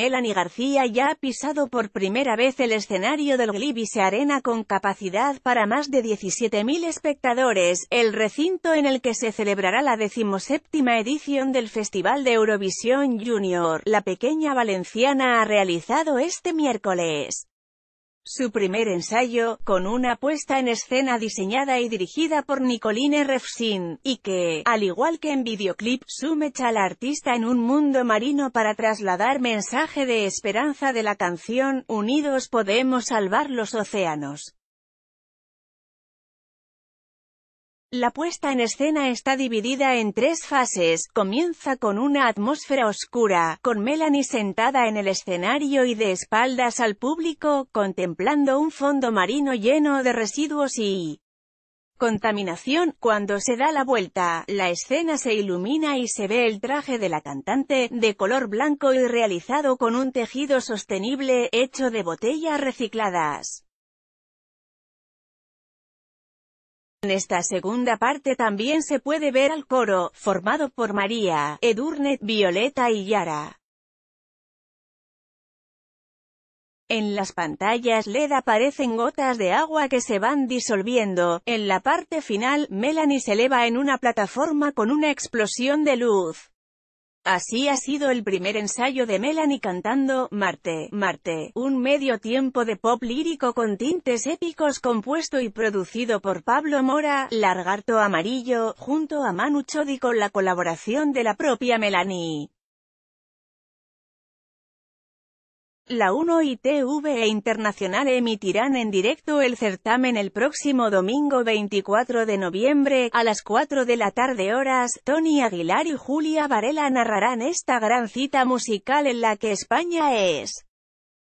Melanie García ya ha pisado por primera vez el escenario del se Arena con capacidad para más de 17.000 espectadores, el recinto en el que se celebrará la decimoséptima edición del Festival de Eurovisión Junior. La pequeña valenciana ha realizado este miércoles su primer ensayo, con una puesta en escena diseñada y dirigida por Nicoline Refsin, y que, al igual que en videoclip, sumecha al artista en un mundo marino para trasladar mensaje de esperanza de la canción, Unidos podemos salvar los océanos. La puesta en escena está dividida en tres fases, comienza con una atmósfera oscura, con Melanie sentada en el escenario y de espaldas al público, contemplando un fondo marino lleno de residuos y contaminación. Cuando se da la vuelta, la escena se ilumina y se ve el traje de la cantante, de color blanco y realizado con un tejido sostenible, hecho de botellas recicladas. En esta segunda parte también se puede ver al coro, formado por María, Edurne, Violeta y Yara. En las pantallas LED aparecen gotas de agua que se van disolviendo. En la parte final, Melanie se eleva en una plataforma con una explosión de luz. Así ha sido el primer ensayo de Melanie cantando Marte, Marte, un medio tiempo de pop lírico con tintes épicos compuesto y producido por Pablo Mora, Largarto Amarillo, junto a Manu Chodi con la colaboración de la propia Melanie. La 1 y TV Internacional emitirán en directo el certamen el próximo domingo 24 de noviembre, a las 4 de la tarde horas, Tony Aguilar y Julia Varela narrarán esta gran cita musical en la que España es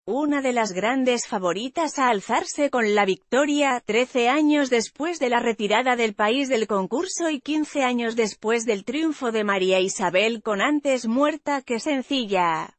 una de las grandes favoritas a alzarse con la victoria, 13 años después de la retirada del país del concurso y 15 años después del triunfo de María Isabel con antes muerta que sencilla.